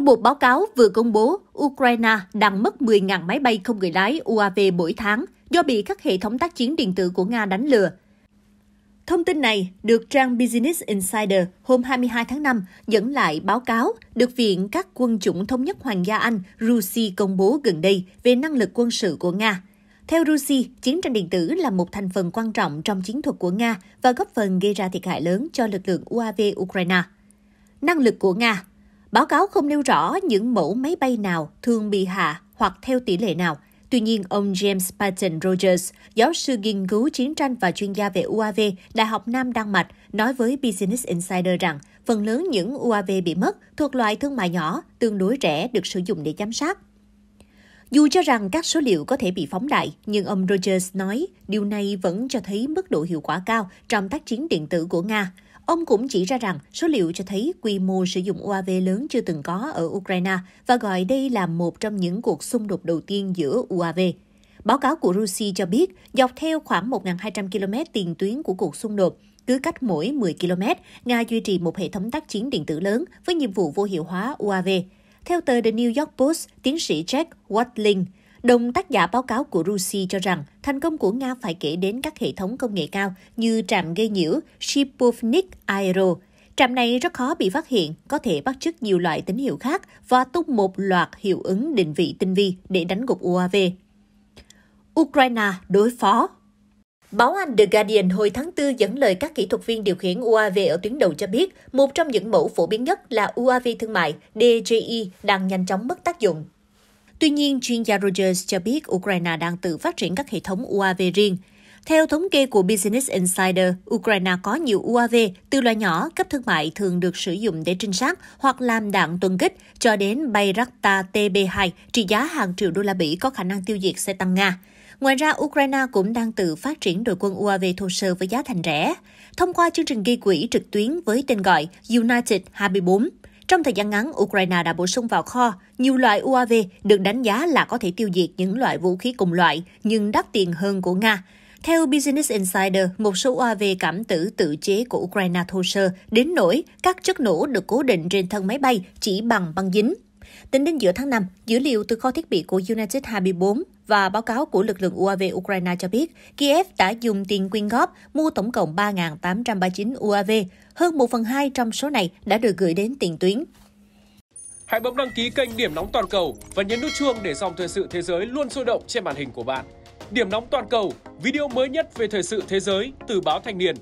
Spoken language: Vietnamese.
Theo một báo cáo vừa công bố, Ukraine đang mất 10.000 máy bay không người lái UAV mỗi tháng do bị các hệ thống tác chiến điện tử của Nga đánh lừa. Thông tin này được trang Business Insider hôm 22 tháng 5 dẫn lại báo cáo được Viện các quân chủng thống nhất Hoàng gia Anh RUSI công bố gần đây về năng lực quân sự của Nga. Theo RUSI, chiến tranh điện tử là một thành phần quan trọng trong chiến thuật của Nga và góp phần gây ra thiệt hại lớn cho lực lượng UAV Ukraine. Năng lực của Nga Báo cáo không nêu rõ những mẫu máy bay nào thường bị hạ hoặc theo tỷ lệ nào. Tuy nhiên, ông James Patton Rogers, giáo sư nghiên cứu chiến tranh và chuyên gia về UAV, Đại học Nam Đan Mạch, nói với Business Insider rằng phần lớn những UAV bị mất thuộc loại thương mại nhỏ, tương đối rẻ được sử dụng để giám sát. Dù cho rằng các số liệu có thể bị phóng đại, nhưng ông Rogers nói điều này vẫn cho thấy mức độ hiệu quả cao trong tác chiến điện tử của Nga. Ông cũng chỉ ra rằng số liệu cho thấy quy mô sử dụng UAV lớn chưa từng có ở Ukraine và gọi đây là một trong những cuộc xung đột đầu tiên giữa UAV. Báo cáo của Russia cho biết, dọc theo khoảng 1.200 km tiền tuyến của cuộc xung đột, cứ cách mỗi 10 km, Nga duy trì một hệ thống tác chiến điện tử lớn với nhiệm vụ vô hiệu hóa UAV. Theo tờ The New York Post, tiến sĩ Jack Watling, Đồng tác giả báo cáo của Rusi cho rằng thành công của Nga phải kể đến các hệ thống công nghệ cao như trạm gây nhiễu Shipovnik Aero. Trạm này rất khó bị phát hiện, có thể bắt chước nhiều loại tín hiệu khác và tung một loạt hiệu ứng định vị tinh vi để đánh gục UAV. Ukraine đối phó Báo Anh The Guardian hồi tháng 4 dẫn lời các kỹ thuật viên điều khiển UAV ở tuyến đầu cho biết, một trong những mẫu phổ biến nhất là UAV thương mại DJI e đang nhanh chóng mất tác dụng Tuy nhiên, chuyên gia Rogers cho biết Ukraine đang tự phát triển các hệ thống UAV riêng. Theo thống kê của Business Insider, Ukraine có nhiều UAV từ loại nhỏ cấp thương mại thường được sử dụng để trinh sát hoặc làm đạn tuần kích cho đến Bayraktar TB2 trị giá hàng triệu đô la Mỹ có khả năng tiêu diệt xe tăng Nga. Ngoài ra, Ukraine cũng đang tự phát triển đội quân UAV thô sơ với giá thành rẻ, thông qua chương trình gây quỹ trực tuyến với tên gọi United 24. Trong thời gian ngắn, Ukraine đã bổ sung vào kho nhiều loại UAV được đánh giá là có thể tiêu diệt những loại vũ khí cùng loại nhưng đắt tiền hơn của Nga. Theo Business Insider, một số UAV cảm tử tự chế của Ukraine thô sơ đến nỗi các chất nổ được cố định trên thân máy bay chỉ bằng băng dính. Tính đến giữa tháng 5, dữ liệu từ kho thiết bị của United 24 và báo cáo của lực lượng UAV Ukraine cho biết, Kiev đã dùng tiền quyên góp mua tổng cộng 3.839 UAV. Hơn 1 phần 2 trong số này đã được gửi đến tiền tuyến. Hãy bấm đăng ký kênh Điểm Nóng Toàn Cầu và nhấn nút chuông để dòng thời sự thế giới luôn sôi động trên màn hình của bạn. Điểm Nóng Toàn Cầu, video mới nhất về thời sự thế giới từ báo Thanh Niên